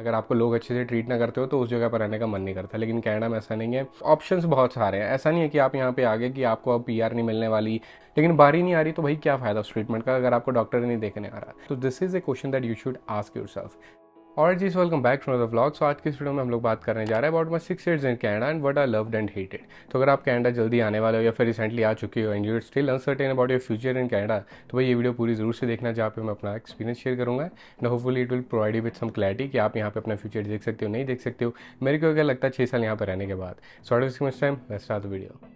अगर आपको लोग अच्छे से ट्रीट ना करते हो तो उस जगह पर रहने का मन नहीं करता लेकिन कैनेडा में ऐसा नहीं है ऑप्शंस बहुत सारे हैं ऐसा नहीं है कि आप यहाँ पे आ गए कि आपको अब पी नहीं मिलने वाली लेकिन बारी नहीं आ रही तो भाई क्या फ़ायदा उस ट्रीटमेंट का अगर आपको डॉक्टर नहीं देखने आ रहा तो this is a question that you should ask your और जीज welcome back to the vlog so आज के वीडियो में हम लोग बात करने जा रहे हैं about my six ads in Canada and what are loved and hated तो अगर आप कैनेडा जल्दी आने वाले हो या फिर रिसेंटली आ चुके हो and you still uncertain about your future in Canada तो भाई ये वीडियो पूरी जरूर से देखना जहाँ पे मैं अपना एक्सपीरियंस शेयर करूँगा and hopefully it will provide with some clarity कि आप यहाँ पे अपना फ्यूचर देख सकते हो नहीं देख सकते हो मेरे को क्या लगता है छः साल यहाँ पर रहने के बाद sort of time best are video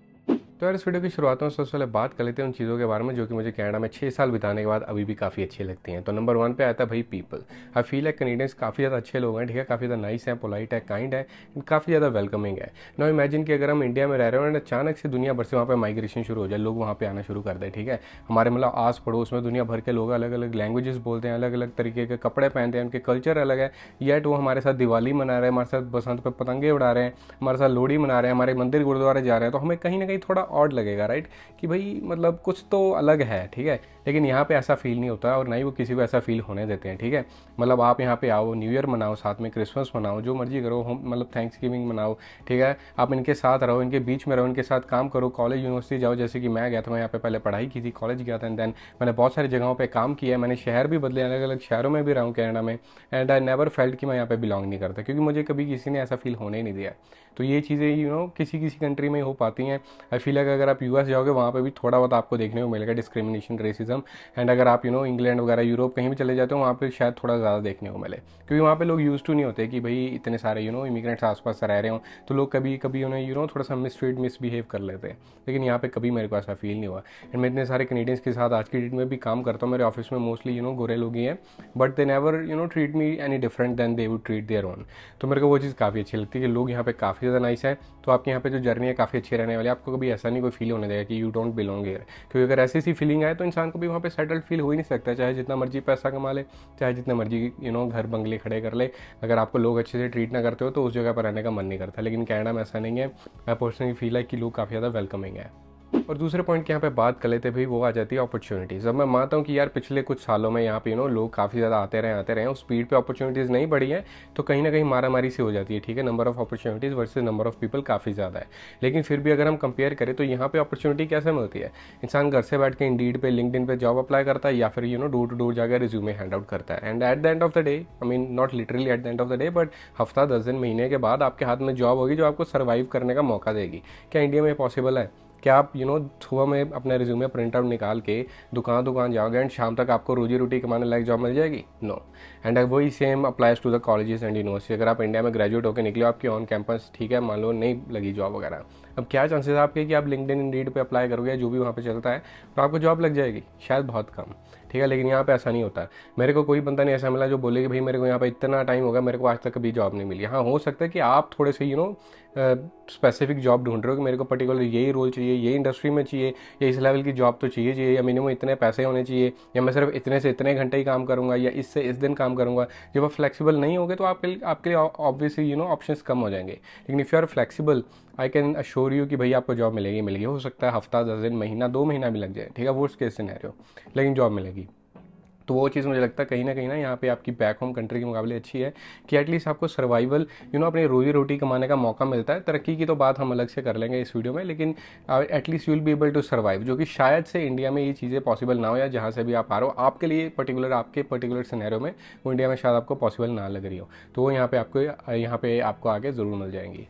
तो यार इस वीडियो की शुरुआत में सबसे पहले बात कर लेते हैं उन चीज़ों के बारे में जो कि मुझे कनाडा में छः साल बिताने के बाद अभी भी काफ़ी अच्छी लगती हैं तो नंबर वन पे आता है भाई पीपल आई फील है कनेडियंस काफ़ी ज़्यादा अच्छे लोग हैं ठीक है काफ़ी ज़्यादा नाइस है पोलाइट है काइंड है काफ़ी ज़्यादा वेलकमिंग है नो इमेजिन कि अगर हम इंडिया में रह रहे हो एंड अचानक से दुनिया भर से वहाँ पर माइग्रेशन शुरू हो जाए लोग वहाँ पर आना शुरू कर दें ठीक है हमारे मतलब आस पड़ोस में दुनिया भर के लोग अलग अलग लैंग्वेजेस बोलते हैं अलग अलग तरीके के कपड़े पहनते हैं उनके कल्चर अलग है येट वो हमारे साथ दिवाली मना रहे हैं हमारे साथ बसंत पर पतंगे उड़ा रहे हैं हमारे साथ लोहड़ी मना रहे हैं हमारे मंदिर गुरुद्वारे जा रहे हैं तो हमें कहीं ना कहीं थोड़ा ऑड लगेगा राइट कि भाई मतलब कुछ तो अलग है ठीक है लेकिन यहाँ पे ऐसा फील नहीं होता है और ना ही वो किसी को ऐसा फील होने देते हैं ठीक है मतलब आप यहाँ पे आओ न्यू ईयर मनाओ साथ में क्रिसमस मनाओ जो मर्जी करो मतलब थैंक्स गिविंग मनाओ ठीक है आप इनके साथ रहो इनके बीच में रहो इनके साथ काम करो कॉलेज यूनिवर्सिटी जाओ जैसे कि मैं गया था मैं यहाँ पे पहले पढ़ाई की थी कॉलेज गया था एंड देन मैंने बहुत सारी जगहों पर काम किया है मैंने शहर भी बदले अलग अलग शहरों में भी रहा हूँ कैनेडा में एंड आई नेवर फेल्ट कि मैं यहाँ पर बिलोंग नहीं करता क्योंकि मुझे कभी किसी ने ऐसा फील होने ही नहीं दिया तो ये चीज़ें यू नो किसी किसी कंट्री में हो पाती हैं आई फील अगर आप यूएस जाओगे वहाँ पर भी थोड़ा बहुत आपको देखने को मिलेगा डिस्क्रिमिनेशन रेसिज्म टूरिज़्म एंड अगर आप यू नो इंग्लैंड वगैरह यूरोप कहीं भी चले जाते हो वहाँ पर शायद थोड़ा ज़्यादा देखने को मिले क्योंकि वहाँ पर लोग यूज़ टू नहीं होते कि भाई इतने सारे यू नो इमिग्रेंट्स आसपास रह रहे हों तो लोग कभी कभी उन्हें यू नो थोड़ा सा मिसट्रीट मिसबिहेव कर लेते हैं लेकिन यहाँ पर कभी मेरे को ऐसा फील नहीं हुआ एंड मैं इतने सारे कनेडियंस के साथ आज की डेट में भी काम करता हूँ मेरे ऑफिस में मोस्टली यू नो गोरे लोग ही हैं but they never you know treat me any different than they would treat their own तो मेरे को वो चीज़ काफ़ी अच्छी लगती है कि लोग यहाँ पे काफ़ी ज़्यादा नाइस है तो आपके यहाँ पे जो जर्नी है काफ़ी अच्छी रहने वाली है आपको कभी ऐसा नहीं कोई फील होने देगा कि यू डोंट बिलोंग हेयर क्योंकि अगर ऐसी ऐसी फीलिंग आए तो इंसान को कभी वहाँ पे सेटल्ड फील हो ही नहीं सकता चाहे जितना मर्जी पैसा कमा ले चाहे जितना मर्जी यू नो घर बंगले खड़े कर ले अगर आपको लोग अच्छे से ट्रीट ना करते हो तो उस जगह पर रहने का मन नहीं करता लेकिन कैनेडा में ऐसा नहीं है मैं पर्सनली फील है कि लोग काफ़ी ज़्यादा वेलकमिंग है और दूसरे पॉइंट की यहाँ पे बात कर लेते भाई वो आ जाती है अपॉर्चुनिटीज़ अब मैं मानता हूँ कि यार पिछले कुछ सालों में यहाँ पे यू नो लोग काफ़ी ज़्यादा आते रहे आते रहे उस स्पीड पे अपॉर्चुनिटीज़ नहीं बढ़ी है तो कहीं ना कहीं मारा मारी सी हो जाती है ठीक है number of opportunities versus number of people काफ़ी ज़्यादा है लेकिन फिर भी अगर हम कंपेयर करें तो यहाँ पर अपॉर्चुनिटी कैसे मिलती है इंसान घर से बैठ के इंडीड पर लिंकड पे जॉब अप्लाई करता है या फिर you know door to door जाकर रिज्यूमे हैंड आउट करता है and at the end of the day I mean not literally at the end of the day but हफ्ता दस दिन महीने के बाद आपके हाथ में जॉब होगी जो आपको सर्वाइव करने का मौका देगी क्या इंडिया में पॉसिबल है कि आप यू नो सुबह में अपने रिज्यूमे प्रिंट आउट निकाल के दुकान दुकान जाओगे एंड शाम तक आपको रोजी रोटी कमाने लायक जॉब मिल जाएगी नो एंड वही same applies to the colleges and university अगर आप इंडिया में ग्रेजुएट होकर निकले आपकी ऑन कैंपस ठीक है मान लो नहीं लगी जॉब वगैरह अब क्या चांसेस आपके कि आप लिंकड इन रीड पर अप्लाई करोगे जो भी वहाँ पर चलता है तो आपको जॉब लग जाएगी शायद बहुत कम ठीक है लेकिन यहाँ पे ऐसा नहीं होता मेरे को कोई बंदा नहीं ऐसा मिला जो बोले कि भाई मेरे को यहाँ पे इतना टाइम होगा मेरे को आज तक कभी जॉब नहीं मिली हाँ हो सकता है कि आप थोड़े से यू नो स्पेसिफिक जॉब ढूंढ रहे हो कि मेरे को पर्टिकुलर यही रोल चाहिए यही इंडस्ट्री में चाहिए या इस लेवल की जॉब तो चाहिए चाहिए या मिनिमम इतने पैसे होने चाहिए या मैं सिर्फ इतने से इतने घंटे ही काम करूँगा या इससे इस दिन काम करूँगा जब आप फ्लेक्सिबल नहीं होगे तो आपके आपके लिए ऑब्वियसली यू नो ऑप्शन कम हो जाएंगे लेकिन if you are flexible I can assure you कि भाई आपको जॉब मिलेगी मिलेगी हो सकता है हफ्ता दस दिन महीना दो महीना भी लग जाए ठीक है वो उसके सिनेरियो लेकिन जॉब मिलेगी तो वो चीज़ मुझे लगता है कहीं ना कहीं ना यहाँ पे आपकी बैक होम कंट्री के मुकाबले अच्छी है कि एटलीस्ट आपको सर्वाइवल यू नो अपनी रोजी रोटी कमाने का मौका मिलता है तरक्की की तो बात हम अलग से कर लेंगे इस वीडियो में लेकिन at least you will be able to survive जो कि शायद से इंडिया में ये चीज़ें पॉसिबल ना हो या जहाँ से भी आप आ रहे हो आपके लिए पर्टिकुलर आपके पर्टिकुलर सिनेरियो में वो इंडिया में शायद आपको पॉसिबल ना लग रही हो तो वो यहाँ पर आपको यहाँ पर आपको आगे ज़रूर मिल जाएंगी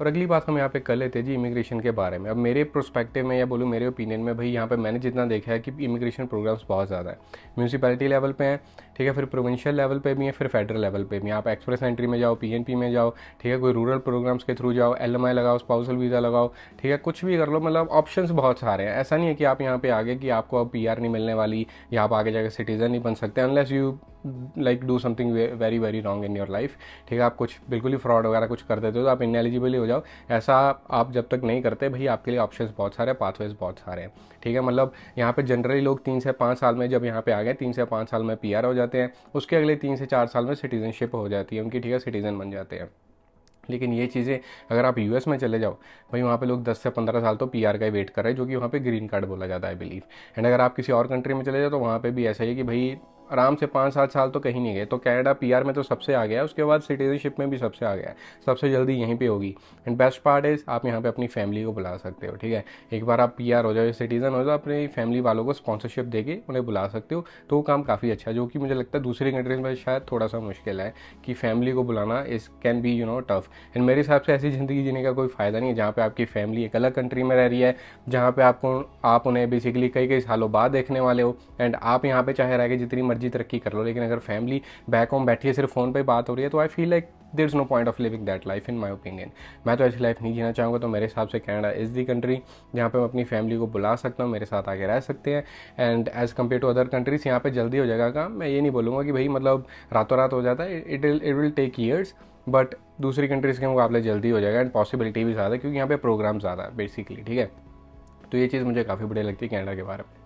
और अगली बात हम यहाँ पे कर लेते हैं जी इमिग्रेशन के बारे में अब मेरे प्रोस्पेक्टिव में या बोलूँ मेरे ओपिनियन में भाई यहाँ पे मैंने जितना देखा है कि इमिग्रेशन प्रोग्राम्स बहुत ज़्यादा है म्यूनसिपैलिटी लेवल पे हैं ठीक है फिर प्रोविंशियल लेवल पे भी है फिर फेडरल लेवल पे भी आप एक्सप्रेस एंट्री में जाओ पी में जाओ ठीक है कोई रूरल प्रोग्राम्स के थ्रू जाओ एल लगाओ स्पाउसल वीज़ा लगाओ ठीक है कुछ भी कर लो मतलब ऑप्शन बहुत सारे हैं ऐसा नहीं है कि आप यहाँ पर आगे कि आपको अब पी नहीं मिलने वाली या आप आगे जाकर सिटीज़न नहीं बन सकते unless you like do something very very wrong in your life ठीक है आप कुछ बिल्कुल ही फ्रॉड वगैरह कुछ कर देते हो तो आप इनएलिजिबल हो जाओ ऐसा आप जब तक नहीं करते भाई आपके लिए ऑप्शन बहुत सारे पाथवेज बहुत सारे हैं ठीक है मतलब यहाँ पे जनरली लोग तीन से पाँच साल में जब यहाँ पे आ गए तीन से पाँच साल में पी हो जाते हैं उसके अगले तीन से चार साल में सिटीजनशिप हो जाती है उनकी ठीक है सिटीज़न बन जाते हैं लेकिन ये चीज़ें अगर आप यूएस में चले जाओ भाई वहाँ पे लोग 10 से 15 साल तो पीआर का ही वेट कर रहे हैं जो कि वहाँ पे ग्रीन कार्ड बोला जाता है बिलीव एंड अगर आप किसी और कंट्री में चले जाओ तो वहाँ पे भी ऐसा ही है कि भाई आराम से पाँच सात साल तो कहीं नहीं गए तो कनाडा पीआर में तो सबसे आ गया उसके बाद सिटीजनशिप में भी सबसे आ गया है सबसे जल्दी यहीं पे होगी एंड बेस्ट पार्ट इज़ आप यहाँ पे अपनी फैमिली को बुला सकते हो ठीक है एक बार आप पीआर हो जाओ सिटीज़न हो जाओ अपनी फैमिली वालों को स्पॉन्सरशिप दे उन्हें बुला सकते हो तो वो काम काफ़ी अच्छा है जो कि मुझे लगता है दूसरी कंट्रीज में शायद थोड़ा सा मुश्किल है कि फैमिली को बुलाना is can be you know tough and मेरे हिसाब से ऐसी ज़िंदगी जीने का कोई फ़ायदा नहीं है जहाँ पर आपकी फैमिली एक अलग कंट्री में रह रही है जहाँ पर आपको आप उन्हें बेसिकली कई कई सालों बाद देखने वाले हो एंड आप यहाँ पर चाहे रह के जितनी मर्जी तरक्की कर लो लेकिन अगर फैमिली बैक होम बैठी है सिर्फ फ़ोन पर बात हो रही है तो I feel like there is no point of living that life in my opinion मैं तो ऐसी लाइफ नहीं जीना चाहूँगा तो मेरे हिसाब से कैनेडा इज़ दी कंट्री जहाँ पे मैं अपनी फैमिली को बुला सकता हूँ मेरे साथ आगे रह सकते हैं and as compared to other countries यहाँ पे जल्दी हो जाएगा काम मैं ये नहीं बोलूँगा कि भाई मतलब रातों रात हो जाता है it it will take years but दूसरी कंट्रीज़ के मुकाबले जल्दी हो जाएगा एंड पॉसिबिलिटी भी ज़्यादा है क्योंकि यहाँ पे प्रोग्राम ज़्यादा है बेसिकली ठीक है तो ये चीज़ मुझे काफ़ी बढ़िया लगती है कैनेडा के बारे में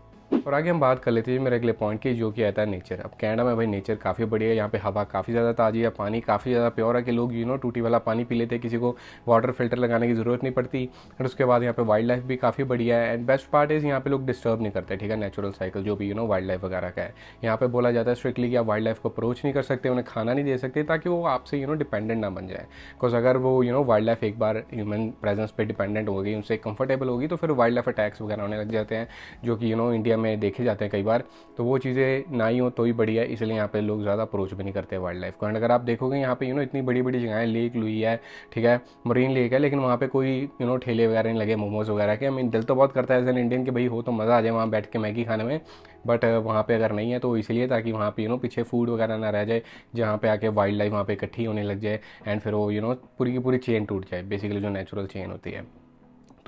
और आगे हम बात कर लेते हैं मेरे अगले पॉइंट की जो कि आता है नेचर अब कनाडा में भाई नेचर काफ़ी बढ़िया है यहाँ पे हवा काफ़ी ज़्यादा ताज़ी है पानी काफ़ी ज़्यादा प्योर है कि लोग यू नो टूटी वाला पानी पी लेते हैं किसी को वाटर फिल्टर लगाने की ज़रूरत नहीं पड़ती और उसके बाद यहाँ पे वाइल्ड लाइफ भी काफ़ी बढ़िया है एंड बेस्ट पार्ट इज़ यहाँ पे लोग डिस्टर्ब नहीं करते ठीक है नेचुरल साइकिल जो भी यू नो वाइल्ड लाइफ वगैरह का है यहाँ पर बोला जाता है स्ट्रिक्टली कि आप वाइल्ड लाइफ को अप्रोच नहीं कर सकते उन्हें खाना नहीं दे सकते ताकि वो आपसे यू नो डिपेंडेंट ना बन जाए बिकॉज अगर वो यू नो वाइल्ड लाइफ एक बार ह्यूमन प्रेजेंस पर डिपेंडेंट हो गई उनसे कंफर्टेबल होगी तो फिर वाइल्ड लाइफ अटैक्स वगैरह होने लग जाते हैं जो कि यू नो इंडिया में देखे जाते हैं कई बार तो वो चीज़ें ना ही हो तो ही बढ़िया है इसलिए यहाँ पे लोग ज़्यादा अप्रोच भी नहीं करते वाइल्ड लाइफ को एंड अगर आप देखोगे यहाँ पे यू नो इतनी बड़ी बड़ी जगह है लेक लुई है ठीक है मरीन लेक है लेकिन वहाँ पर कोई यू नो ठेले वगैरह नहीं लगे मोमोज़ वगैरह के आई मीन दिल तो बहुत करता है एज एन इंडियन के भाई हो तो मज़ा आ जाए वहाँ बैठ के मैगी खाने में बट वहाँ पे अगर नहीं है तो इसलिए ताकि वहाँ पे यू नो पीछे फूड वगैरह ना रह जाए जहाँ पर आके वाइल्ड लाइफ वहाँ पर इकट्ठी होने लग जाए एंड फिर वो यू नो पूरी की पूरी चेन टूट जाए बेसिकली जो नेचुरल चेन होती है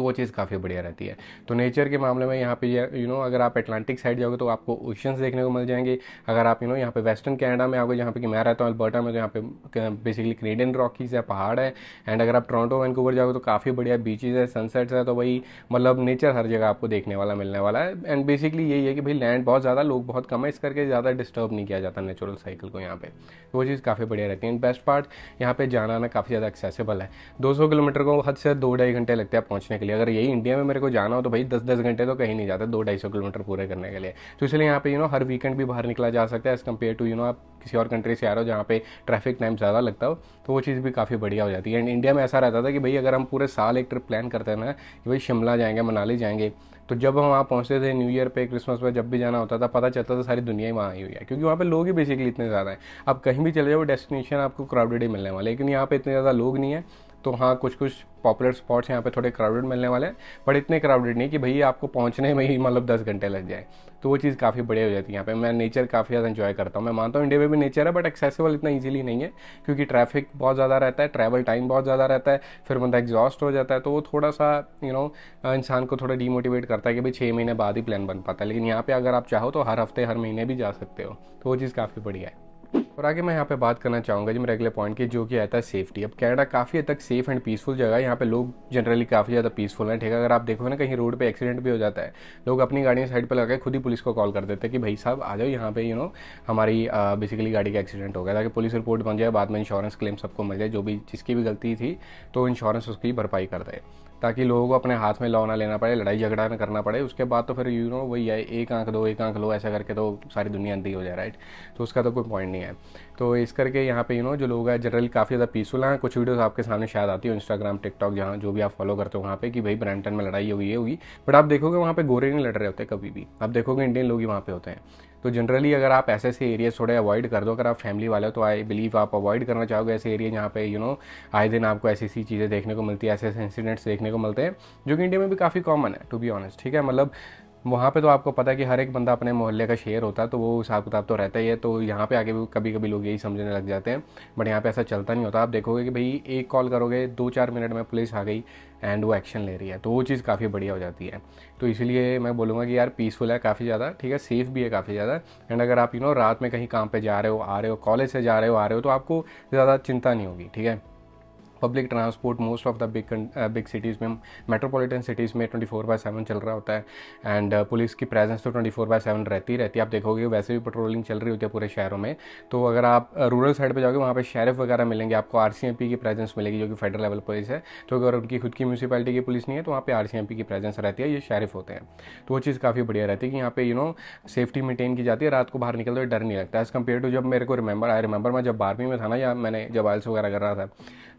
तो वो चीज़ काफ़ी बढ़िया रहती है तो नेचर के मामले में यहाँ पे यू नो अगर आप एटलांटिक साइड जाओगे तो आपको ओशंस देखने को मिल जाएंगे अगर आप यू नो यहाँ पे वेस्टर्न कनाडा में आओगे जहाँ पे कि मैं रहता हूँ अल्बर्टा में तो यहाँ पे बेसिकली कनेडियन रॉकीज़ है पहाड़ है एंड अगर आप टोरंटो वैनकूवर जाओगे तो काफ़ी बढ़िया बीचेज है सनसेट्स है तो वही मतलब नेचर हर जगह आपको देखने वाला मिलने वाला है एंड बेसिकली यही है कि भाई लैंड बहुत ज़्यादा लोग बहुत कम है इस करके ज़्यादा डिस्टर्ब नहीं किया जाता नेचुरल साइकिल को यहाँ पे तो वो चीज़ काफ़ी बढ़िया रहती है एंड बेस्ट पार्ट यहाँ पे जाना आना काफ़ी ज़्यादा एक्सेसिबल है दो किलोमीटर को हद से दो ढाई घंटे लगते हैं पहुँचने के लिए लिए अगर यही इंडिया में मेरे को जाना हो तो भाई दस दस घंटे तो कहीं नहीं जाता दो ढाई सौ किलोमीटर पूरे करने के लिए तो इसलिए यहाँ पे यू नो हर वीकेंड भी बाहर निकला जा सकता है as compared to you know आप किसी और कंट्री से आ रहे हो जहाँ पे ट्रैफिक टाइम ज़्यादा लगता हो तो वो चीज़ भी काफ़ी बढ़िया हो जाती है एंड इंडिया में ऐसा रहता था कि भाई अगर हम पूरे साल एक ट्रिप प्लान करते हैं ना कि भाई शिमला जाएंगे मनाली जाएंगे तो जब हम वहाँ पहुँचते थे न्यू ईयर पे क्रिसमस पे जब भी जाना होता था पता चलता था सारी दुनिया ही वहाँ आई हुई है क्योंकि वहाँ पे लोग ही बेसिकली इतने ज़्यादा हैं आप कहीं भी चले जाओ डेस्टिनेशन आपको क्राउडेड ही मिलने वाले लेकिन यहाँ पे इतने ज़्यादा लोग नहीं है तो हाँ कुछ कुछ पॉपुलर स्पॉट्स यहाँ पे थोड़े क्राउडेड मिलने वाले हैं बट इतने क्राउडेड नहीं कि भैया आपको पहुँचने में ही मतलब दस घंटे लग जाए तो वो चीज़ काफ़ी बढ़िया हो जाती है यहाँ पे मैं नेचर काफ़ी ज़्यादा इन्जॉय करता हूँ मैं मानता हूँ इंडिया में भी नेचर है बट एक्सेसिबल इतना ईजिली नहीं है क्योंकि ट्रैफिक बहुत ज़्यादा रहता है ट्रैवल टाइम बहुत ज़्यादा रहता है फिर बंदा एग्जॉस्ट हो जाता है तो वो थोड़ा सा यू नो इंसान को थोड़ा डीमोटिवेट करता है कि भाई छः महीने बाद ही प्लान बन पाता है लेकिन यहाँ पर अगर आप चाहो तो हर हफ्ते हर महीने भी जा सकते हो तो वो चीज़ काफ़ी बढ़िया है और आगे मैं यहाँ पे बात करना चाहूँगा जी मेरे अगले पॉइंट की जो कि आता है सेफ्टी अब कैनेडा काफ़ी हद तक सेफ एंड पीसफुल जगह है यहाँ पे लोग जनरली काफ़ी ज़्यादा पीसफुल हैं ठीक है अगर आप देखो ना कहीं रोड पे एक्सीडेंट भी हो जाता है लोग अपनी गाड़ियाँ साइड पर लगा के खुद ही पुलिस को कॉल कर देते हैं कि भाई साहब आ जाओ यहाँ पे यू नो हमारी बेसिकली गाड़ी का एक्सीडेंट हो गया ताकि पुलिस रिपोर्ट बन जाए बाद में इंश्योरेंस क्लेम सबको मिल जाए जो भी जिसकी भी गलती थी तो इंश्योरेंस उसकी भरपाई कर दे ताकि लोगों को अपने हाथ में लॉ ना लेना पड़े लड़ाई झगड़ा ना करना पड़े उसके बाद तो फिर यू नो वही है एक आंख दो एक आंख लो ऐसा करके तो सारी दुनिया अंधी हो जाए राइट तो उसका तो कोई पॉइंट नहीं है तो इस करके यहाँ पे यू नो जो लोग हैं जनरली काफ़ी ज़्यादा पीसफुल हैं कुछ वीडियोज़ आपके सामने शायद आती हो इंस्टाग्राम टिकटॉक जहाँ जो भी आप फॉलो करते हो वहाँ पे कि भाई ब्रांटन में लड़ाई होगी ये होगी बट आप देखोगे वहाँ पे गोरे नहीं लड़ रहे होते कभी भी आप देखोगे इंडियन लोग ही वहाँ पे होते हैं तो जनरली अगर आप ऐसे ऐसे एरियाज थोड़े अवॉइड कर दो अगर आप फैमिली वाले हो तो आई बिलीव आप अवॉइड करना चाहोगे ऐसे एरिया जहाँ पे यू नो आए दिन आपको ऐसी ऐसी चीज़ें देखने को मिलती है ऐसे ऐसे इंसिडेंट्स देखने को मिलते हैं जो कि इंडिया में भी काफ़ी कॉमन है टू बी ऑनेस्ट ठीक है मतलब वहाँ पे तो आपको पता है कि हर एक बंदा अपने मोहल्ले का शेयर होता है तो वो हिसाब किताब तो रहता ही है तो यहाँ पे आके भी कभी कभी लोग यही समझने लग जाते हैं बट यहाँ पे ऐसा चलता नहीं होता आप देखोगे कि भाई एक कॉल करोगे दो चार मिनट में पुलिस आ गई एंड वो एक्शन ले रही है तो वो चीज़ काफ़ी बढ़िया हो जाती है तो इसलिए मैं बोलूँगा कि यार पीसफुल है काफ़ी ज़्यादा ठीक है सेफ़ भी है काफ़ी ज़्यादा एंड अगर आप यू नो रात में कहीं काम पर जा रहे हो आ रहे हो कॉलेज से जा रहे हो आ रहे हो तो आपको ज़्यादा चिंता नहीं होगी ठीक है public transport most of the big big cities में मेट्रोपॉलिटन सिटीज़ में ट्वेंटी फोर बाई सेवन चल रहा होता है एंड पुलिस uh, की प्रेजेंस तो ट्वेंटी फोर बाई सेवन रहती रहती है आप देखोगे वैसे भी पेट्रोलिंग चल रही होती है पूरे शहरों में तो अगर आप रूरल साइड पर जाओगे वहाँ पर शेरफ वगैरह मिलेंगे आपको आर पी की प्रेजेंस मिलेगी जो कि फेडरल लेवल पुलिस है तो अगर उनकी खुद की म्यूनसिपैलिटी की पुलिस नहीं है तो वहाँ पर आर सी एम पी की प्रेजेंस रहती है ये शेरफ होते हैं तो वो चीज़ काफ़ी बढ़िया रहती है कि यहाँ पर यू नो सेफ्टी मेंटेन की जाती है रात को बाहर निकलते हुए डर नहीं लगता एज़ कम्पेयर टू जब मेरे को रिमेंबर आई रिमेंबर मैं जब बारहवीं में था ना या मैंने जब आयल्स वगैरह कर रहा था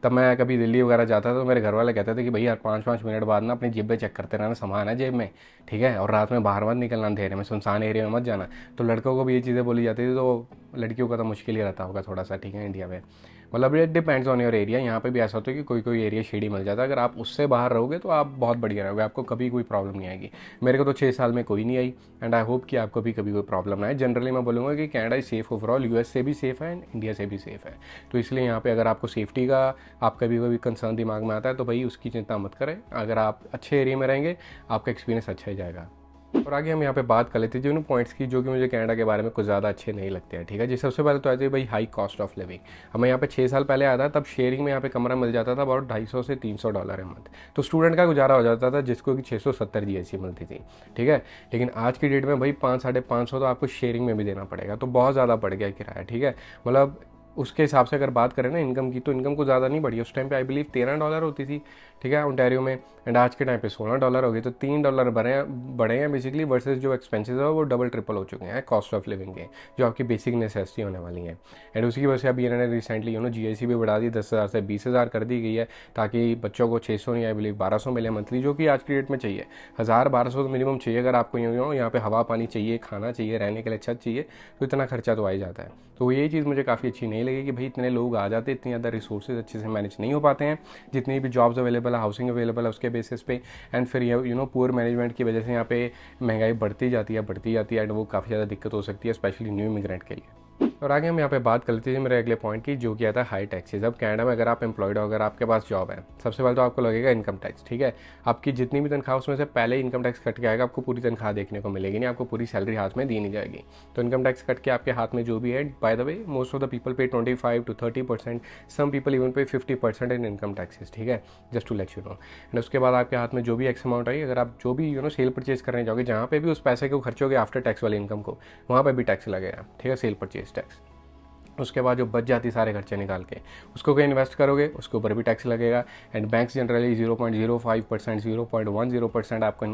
तब मैं मैं कभी दिल्ली वगैरह जाता था तो मेरे घर वाले कहते थे कि भैया पाँच पाँच मिनट बाद ना अपनी जेबें चेक करते रहना सामान है जेब में ठीक है और रात में बाहर मत निकलना अंधेरे में सुनसान एरिया में मत जाना तो लड़कों को भी ये चीज़ें बोली जाती थी तो लड़कियों का तो मुश्किल ही रहता होगा थोड़ा सा ठीक है इंडिया में मतलब it depends on your area यहाँ पे भी ऐसा होता है कि कोई कोई एरिया शेडी मिल जाता है अगर आप उससे बाहर रहोगे तो आप बहुत बढ़िया रहोगे आपको कभी कोई प्रॉब्लम नहीं आएगी मेरे को तो छः साल में कोई नहीं आई एंड आई होप कि आपको भी कभी कोई प्रॉब्लम ना आए जनरली मैं बोलूँगा कि कैनेडा इज सेफ ओवरऑल यू से भी सेफ है एंड इंडिया से भी सेफ है तो इसलिए यहाँ पर अगर आपको सेफ्टी का आपका भी कोई कंसर्न दिमाग में आता है तो भाई उसकी चिंता मत करें अगर आप अच्छे एरिया में रहेंगे आपका एक्सपीरियंस अच्छा ही जाएगा और आगे हम यहाँ पे बात कर लेते हैं जिन पॉइंट्स की जो कि मुझे कनाडा के बारे में कुछ ज़्यादा अच्छे नहीं लगते हैं ठीक है जी सबसे पहले तो आती है भाई हाई कॉस्ट ऑफ लिविंग हमें यहाँ पे छः साल पहले आया था तब शेयरिंग में यहाँ पे कमरा मिल जाता था अबाउट ढाई से तीन डॉलर है मंथ तो स्टूडेंट का गुजारा हो जाता था जिसको कि छः सौ सत्तर मिलती थी ठीक है लेकिन आज की डेट में भाई पाँच साढ़े पाँच सौ तो आपको शेयरिंग में भी देना पड़ेगा तो बहुत ज़्यादा पड़ गया किराया ठीक है मतलब उसके हिसाब से अगर बात करें ना इनकम की तो इनकम को ज़्यादा नहीं बढ़ी उस टाइम पे आई बिलीव तेरह डॉलर होती थी ठीक है ओंटेरियो में एंड आज के टाइम पे सोलह डॉलर हो गए तो तीन डॉलर बढ़े बढ़े हैं बेसिकली वर्सेस जो एक्सपेंसेस है वो डबल ट्रिपल हो चुके हैं कॉस्ट ऑफ लिविंग के जो आपकी बेसिक नेसेसिटी होने वाली है एंड उसकी वजह से अभी इन्होंने रिसेंटली यू नो जी भी बढ़ा दी दस हज़ार से बीस हज़ार कर दी गई है ताकि बच्चों को छः सौ नहीं आई बिलीव बारह सौ मिले मंथली जो कि आज की डेट में चाहिए हज़ार बारह सौ तो मिनिमम चाहिए अगर आपको यूँ यहाँ पर हवा पानी चाहिए खाना चाहिए रहने के लिए अच्छा चाहिए तो इतना खर्चा तो आ ही जाता है तो यही चीज़ मुझे काफ़ी अच्छी नहीं नहीं लगे कि भाई इतने लोग आ जाते इतने ज़्यादा रिसोर्सेज अच्छे से मैनेज नहीं हो पाते हैं जितनी भी जॉब्स अवेलेबल है हाउसिंग अवेलेबल है उसके बेसिस पे एंड फिर ये यू नो पुअर मैनेजमेंट की वजह से यहाँ पे महंगाई बढ़ती जाती है बढ़ती जाती है एंड वो काफ़ी ज़्यादा दिक्कत हो सकती है स्पेशली न्यू इमिग्रेंट के लिए और आगे हम यहाँ पे बात कर लेते हैं मेरे अगले पॉइंट की जो कि आता है हाई टैक्सेस अब कैनेडा में अगर आप एम्प्लॉयड हो अगर आपके पास जॉब है सबसे पहले तो आपको लगेगा इनकम टैक्स ठीक है आपकी जितनी भी तनख्वाह उसमें से पहले इनकम टैक्स कट के आएगा आपको पूरी तनख्वाह देखने को मिलेगी नहीं आपको पूरी सैलरी हाथ में दी नहीं जाएगी तो इनकम टैक्स कट के आपके हाथ में जो भी है by the way most of the people pay twenty five to thirty percent some people even pay fifty percent in income taxes ठीक है just to let you know and उसके बाद आपके हाथ में जो भी एक्स अमाउंट आई अगर आप जो भी यू नो सेल परचेज करने जाओगे जहाँ पे भी उस पैसे को खर्चोगे आफ्टर टैक्स वाले इनकम को वहाँ पर भी टैक्स लगेगा ठीक है सेल परचेज टैक्स उसके बाद जो बच जाती सारे खर्चे निकाल के उसको कहीं इन्वेस्ट करोगे उसके ऊपर भी टैक्स लगेगा and bank generally zero point zero five percent zero point one zero percent आपको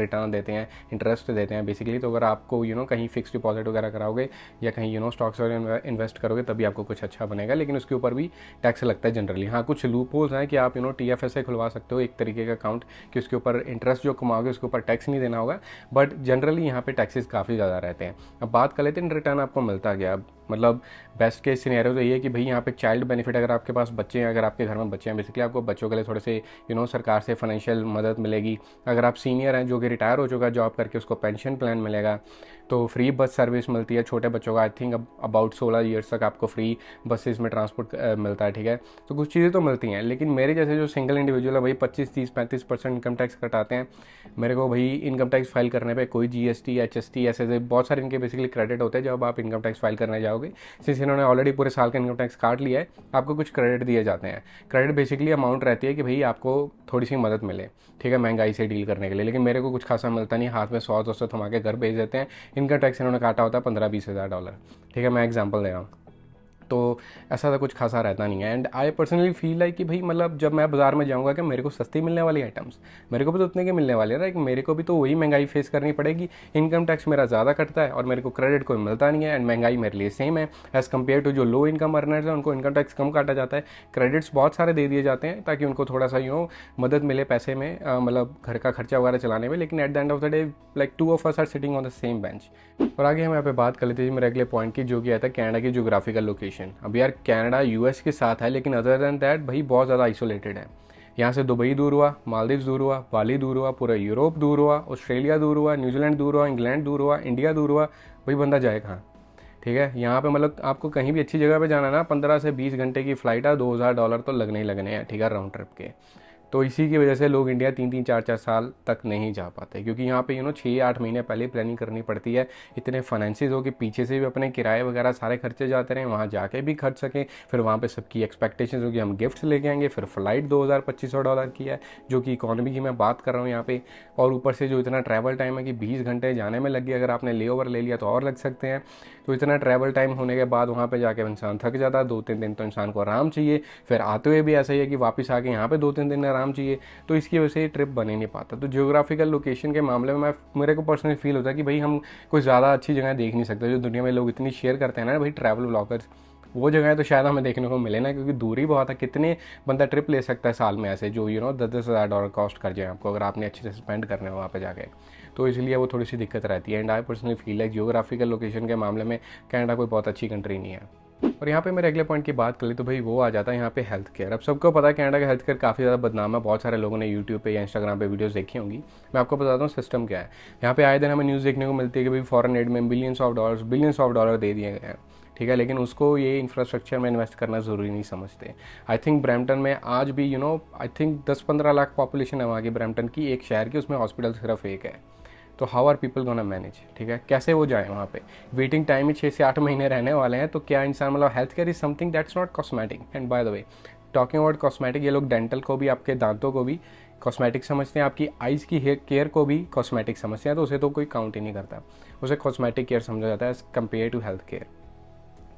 रिटर्न देते हैं इंटरेस्ट देते हैं बेसिकली तो अगर आपको यू नो कहीं फिक्स डिपॉजिट वगैरह कराओगे या कहीं यू नो स्टॉक्स वगैरह इन्वेस्ट करोगे तभी आपको कुछ अच्छा बनेगा लेकिन उसके ऊपर भी टैक्स लगता है जनरली हाँ कुछ लूप होल्स हैं कि आप you know T F S A खुलवा सकते हो एक तरीके का अकाउंट कि उसके ऊपर इंटरेस्ट जो कमाओगे उसके ऊपर टैक्स नहीं देना होगा बट जनरली यहाँ पे टैक्सेस काफ़ी ज़्यादा रहते हैं अब बात कर लेते हैं रिटर्न आपको मिलता गया अब मतलब बेस्ट केस सिनेरियो तो ये है कि भाई यहाँ पे चाइल्ड बेनिफिट अगर आपके पास बच्चे हैं अगर आपके घर में बच्चे हैं बेसिकली आपको बच्चों के लिए थोड़े से यू नो सरकार से फाइनेंशियल मदद मिलेगी अगर आप सीनियर हैं जो कि रिटायर हो चुका है जॉब करके उसको पेंशन प्लान मिलेगा तो फ्री बस सर्विस मिलती है छोटे बच्चों का आई थिंक अब अबाउट सोलह ईयर्स तक आपको फ्री बसेस में ट्रांसपोर्ट मिलता है ठीक है तो कुछ चीज़ें तो मिलती हैं लेकिन मेरे जैसे जो सिंगल इंडिविजुअल है भाई पच्चीस तीस पैंतीस परसेंट इनकम टैक्स कटाते हैं मेरे को भाई इनकम टैक्स फाइल करने पर कोई G S T H S T ऐसे बहुत सारे इनके बेसिकली क्रेडिट होते हैं जब आप इनकम टैक्स फाइल करने जाओगे सिंस इन्होंने ऑलरेडी पूरे साल का इनकम टैक्स काट लिया है आपको कुछ क्रेडिट दिए जाते हैं क्रेडिट बेसिकली अमाउंट रहती है कि भाई आपको थोड़ी सी मदद मिले ठीक है महंगाई से डील करने के लिए लेकिन मेरे को कुछ खासा मिलता नहीं हाथ में सौ दो सौ थमा के घर भेज देते हैं इनका टैक्स इन्होंने काटा होता है पंद्रह बीस हज़ार डॉलर ठीक है मैं एग्जाम्पल दे रहा हूँ तो ऐसा तो कुछ खासा रहता नहीं है and I personally feel like कि भाई मतलब जब मैं बाजार में जाऊँगा कि मेरे को सस्ती मिलने वाली आइटम्स मेरे को भी तो उतने के मिलने वाले राइट मेरे को भी तो वही महंगाई फेस करनी पड़ेगी इनकम टैक्स मेरा ज़्यादा कटता है और मेरे को क्रेडिट कोई मिलता नहीं है एंड महंगाई मेरे लिए सेम है एज़ कम्पेयर टू जो लो इनकम अर्नर्स हैं उनको इनकम टैक्स कम काटा जाता है क्रेडिट्स बहुत सारे दे दिए जाते हैं ताकि उनको थोड़ा सा यू नो मदद मिले पैसे में मतलब घर का खर्चा वगैरह चलाने में लेकिन at the end of the day like two of us are sitting on the same bench और आगे हम यहाँ पे बात कर लेते हैं मेरे अगले पॉइंट की जो कि आता है कैनेडा की जोग्राफिकल लोकेशन आइसोलेशन अब यार कनाडा यूएस के साथ है लेकिन अदर देन दैट भाई बहुत ज़्यादा आइसोलेटेड है यहाँ से दुबई दूर हुआ मालदीव दूर हुआ बाली दूर हुआ पूरा यूरोप दूर हुआ ऑस्ट्रेलिया दूर हुआ न्यूजीलैंड दूर हुआ इंग्लैंड दूर हुआ इंडिया दूर हुआ भाई बंदा जाए कहाँ ठीक है यहाँ पे मतलब आपको कहीं भी अच्छी जगह पे जाना ना पंद्रह से बीस घंटे की फ़्लाइट है दो हज़ार डॉलर तो लगने ही लगने हैं ठीक है राउंड ट्रिप के तो इसी की वजह से लोग इंडिया तीन तीन चार चार साल तक नहीं जा पाते क्योंकि यहाँ पे यू नो छः आठ महीने पहले प्लानिंग करनी पड़ती है इतने फाइनेंसिस हो कि पीछे से भी अपने किराए वगैरह सारे खर्चे जाते रहें वहाँ जाके भी खर्च सकें फिर वहाँ पर सबकी एक्सपेक्टेशन हो कि हम गिफ्ट लेके आएंगे फिर फ्लाइट दो डॉलर की है जो कि इकॉनमी की मैं बात कर रहा हूँ यहाँ पर और ऊपर से जो इतना ट्रैवल टाइम है कि बीस घंटे जाने में लग गए अगर आपने ले ले लिया तो और लग सकते हैं तो इतना ट्रैवल टाइम होने के बाद वहाँ पर जाकर इंसान थक जाता है दो तीन दिन तो इंसान को आराम चाहिए फिर आते हुए भी ऐसा ही है कि वापस आके यहाँ पर दो तीन दिन आराम आराम चाहिए तो इसकी वजह से ये ट्रिप बन ही नहीं पाता तो जियोग्राफिकल लोकेशन के मामले में मैं मेरे को पर्सनली फील होता है कि भाई हम कोई ज़्यादा अच्छी जगह देख नहीं सकते जो दुनिया में लोग इतनी शेयर करते हैं ना भाई ट्रैवल ब्लॉगर्स वो जगह तो शायद हमें देखने को मिले ना क्योंकि दूरी बहुत है कितने बंदा ट्रिप ले सकता है साल में ऐसे जो यू नो दस दस हज़ार डॉलर कॉस्ट कर जाए आपको अगर आपने अच्छे से स्पेंड करने हो वहाँ पर जाके तो इसलिए वो थोड़ी सी दिक्कत रहती है एंड आई पर्सनली फील है जियोग्राफिकल लोकेशन के मामले में कैनेडा कोई बहुत अच्छी कंट्री नहीं है और यहाँ पे मेरे अगले पॉइंट की बात ली तो भाई वो आ जाता है यहाँ पे हेल्थ केयर अब सबको पता है कैनेडा का हेल्थ केयर काफ़ी ज़्यादा बदनाम है बहुत सारे लोगों ने यूट्यूब पे या इंस्टाग्राम पे वीडियोस देखी होंगी मैं आपको बताता हूँ सिस्टम क्या है यहाँ पे आए दिन हमें न्यूज़ देखने को मिलती है कि भाई फॉरन एड में billions of dollar billions of dollar दे दिए गए हैं ठीक है लेकिन उसको ये इंफ्रास्ट्रक्चर में इन्वेस्ट करना ज़रूरी नहीं समझते आई थिंक ब्रैम्पटन में आज भी यू नो आई थिंक दस पंद्रह लाख पॉपुलेशन है वहाँ की ब्रैम्पटन की एक शहर की उसमें हॉस्पिटल सिर्फ एक है तो how are people gonna manage ठीक है कैसे वो जाएँ वहाँ पे वेटिंग टाइम ही छः से आठ महीने रहने वाले हैं तो क्या इंसान मतलब health care is something that's not cosmetic and by the way talking about cosmetic ये लोग डेंटल को भी आपके दांतों को भी कॉस्मेटिक समझते हैं आपकी आइज़ की हेयर केयर को भी कॉस्मेटिक समझते हैं तो उसे तो कोई काउंट ही नहीं करता उसे कॉस्मेटिक केयर समझा जाता है as compared to health care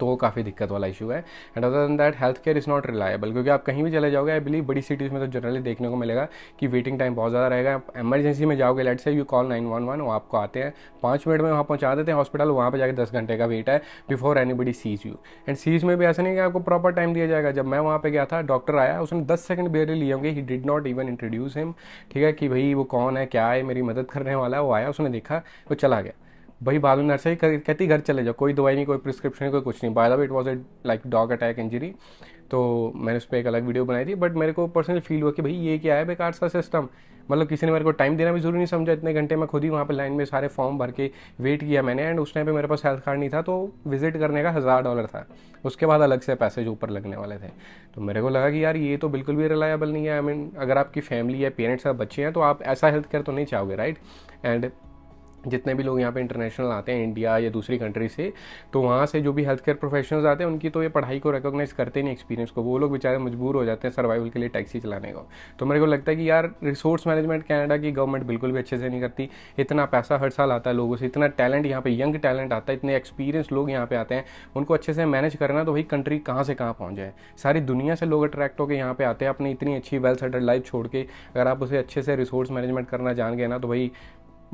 तो काफ़ी दिक्कत वाला इशू है and other than that health care is not reliable क्योंकि आप कहीं भी चले जाओगे आई बिलीव बड़ी सिटीज़ में तो जनरली देखने को मिलेगा कि वेटिंग टाइम बहुत ज़्यादा रहेगा आप एमरजेंसी में जाओगे लेट से you call nine one one वो आपको आते हैं पाँच मिनट में वहाँ पहुँचा देते हैं हॉस्पिटल वहाँ पर जाकर दस घंटे का वेट है before anybody sees you and sees में भी ऐसा नहीं कि आपको प्रॉपर टाइम दिया जाएगा जब मैं वहाँ पर गया था डॉक्टर आया उसने दस सेकंड बेरे लिए होंगे he did not even introduce him ठीक है कि भाई वो कौन है क्या है मेरी मदद करने वाला है वो आया उसने देखा वो चला गया भाई बाद में नर्सरी कहती घर चले जाओ कोई दवाई नहीं कोई प्रिस्क्रिप्शन नहीं कोई कुछ नहीं by the way it was a like dog attack injury तो मैंने उस पर एक अलग वीडियो बनाई थी बट मेरे को पर्सनली फील हुआ कि भाई ये क्या है बेकार सा सिस्टम मतलब किसी ने मेरे को टाइम देना भी जरूरी नहीं समझा इतने घंटे मैं खुद ही वहाँ पर लाइन में सारे फॉर्म भर के वेट किया मैंने एंड उस टाइम पर मेरे पास हेल्थ कार्ड नहीं था तो विजिट करने का हज़ार डॉलर था उसके बाद अलग से पैसे जो ऊपर लगने वाले थे तो मेरे को लगा कि यार ये तो बिल्कुल भी रिलायबल नहीं है आई I मीन mean, अगर आपकी फैमिली है पेरेंट्स या बच्चे हैं तो आप ऐसा हेल्थ केयर तो नहीं चाहोगे राइट एंड जितने भी लोग यहाँ पे इंटरनेशनल आते हैं इंडिया या दूसरी कंट्री से तो वहाँ से जो भी हेल्थ केयर प्रोफेशनल्स आते हैं उनकी तो ये पढ़ाई को रिकोगनाइज़ करते नहीं एक्सपीरियंस को वो लोग बेचारे मजबूर हो जाते हैं सर्वाइवल के लिए टैक्सी चलाने को तो मेरे को लगता है कि यार रिसोर्स मैनेजमेंट कैनेडा की गवर्नमेंट बिल्कुल भी अच्छे से नहीं करती इतना पैसा हर साल आता है लोगों से इतना टैलेंट यहाँ पर यंग टैलेंट आता है इतने एक्सपीरियंस लोग यहाँ पर आते हैं उनको अच्छे से मैनेज करना तो वही कंट्री कहाँ से कहाँ पहुँच जाए सारी दुनिया से लोग अट्रैक्ट होकर यहाँ पर आते हैं अपनी इतनी अच्छी वेल सेटल्ड लाइफ छोड़ के अगर आप उसे अच्छे से रिसोर्स मैनेजमेंट करना जान गए ना तो भाई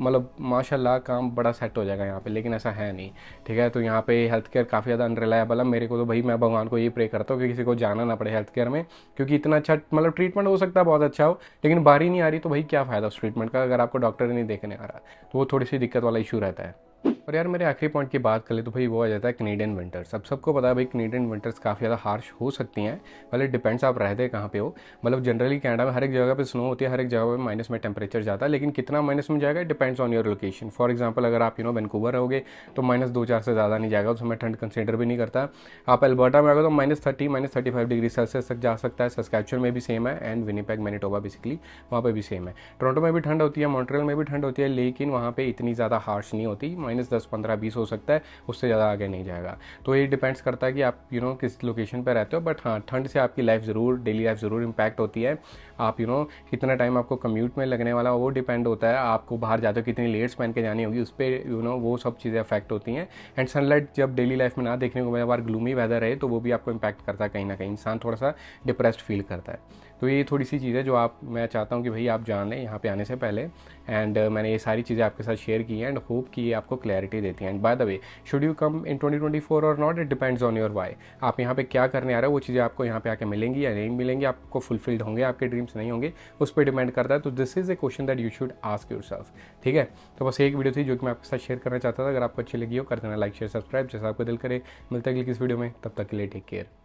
मतलब माशाल्लाह काम बड़ा सेट हो जाएगा यहाँ पे लेकिन ऐसा है नहीं ठीक है तो यहाँ पे हेल्थ केयर काफ़ी ज़्यादा अनरिलायबल है मेरे को तो भाई मैं भगवान को ये प्रे करता हूँ कि किसी को जाना ना पड़े हेल्थ केयर में क्योंकि इतना अच्छा मतलब ट्रीटमेंट हो सकता है बहुत अच्छा हो लेकिन बारी नहीं आ रही तो भाई क्या फ़ायदा उस ट्रीटमेंट का अगर आपको डॉक्टर नहीं देखने आ रहा तो वो थोड़ी सी दिक्कत वाला इशू रहता है और यार मेरे आखिरी पॉइंट की बात कर ले तो भाई वो आ जाता है कनेडियन विंटर्स अब सबको पता है भाई कनेडियन विंटर्स काफ़ी ज़्यादा हार्श हो सकती हैं पहले डिपेंड्स आप रहते कहाँ पे हो मतलब जनरली कनाडा में हर एक जगह पे स्नो होती है हर एक जगह पे माइनस में टेम्परेचर जाता है लेकिन कितना माइनस में जाएगा depends on your location for example अगर आप यू नो वैनकूवर रहोगे तो माइनस दो चार से ज़्यादा नहीं जाएगा उसमें ठंड कंसिडर भी नहीं करता आप एल्बर्टा में आओगे तो minus thirty minus thirty five degree Celsius तक जा सकता है सस्कैचुअल में भी सेम है एंड विनीपैग मैनिटोबा बेसिकली वहाँ पर भी सेम है टोरंटो में भी ठंड होती है मॉन्ट्रियल में भी ठंड होती है लेकिन वहाँ पर इतनी ज़्यादा हार्श नहीं होती माइनस दस पंद्रह बीस हो सकता है उससे ज़्यादा आगे नहीं जाएगा तो ये डिपेंड्स करता है कि आप यू you नो know, किस लोकेशन पर रहते हो बट हाँ ठंड से आपकी लाइफ ज़रूर डेली लाइफ ज़रूर इम्पैक्ट होती है आप यू you नो know, कितना टाइम आपको कम्यूट में लगने वाला वो डिपेंड होता है आपको बाहर जाते हो कितनी लेट्स पहन के जानी होगी उस पर यू नो वो सब चीज़ें अफेक्ट होती हैं एंड सनलाइट जब डेली लाइफ में ना देखने को मिले बार ग्लूमी वेदर रहे तो वो भी आपको इम्पैक्ट करता है कहीं ना कहीं इंसान थोड़ा सा डिप्रेस्ड फील करता है तो ये थोड़ी सी चीज़ है जो आप मैं चाहता हूँ कि भाई आप जान लें यहाँ पे आने से पहले एंड uh, मैंने ये सारी चीज़ें आपके साथ शेयर की हैं एंड होप कि ये आपको क्लैरिटी देती हैं and by the way should you come in 2024 or not it depends on your why आप यहाँ पे क्या करने आ रहे हो वो चीज़ें आपको यहाँ पे आके मिलेंगी या नहीं मिलेंगी आपको फुलफिल्ड होंगे आपके ड्रीम्स नहीं होंगे उस पर डिपेंड करता है तो this is a question that you should ask yourself ठीक है तो बस एक वीडियो थी जो कि मैं आपके साथ शेयर करना चाहता था अगर आपको अच्छी लगी हो कर देना लाइक शेयर सब्सक्राइब जैसा आपको दिल करे मिलता है किस वीडियो में तब तक के लिए टेक केयर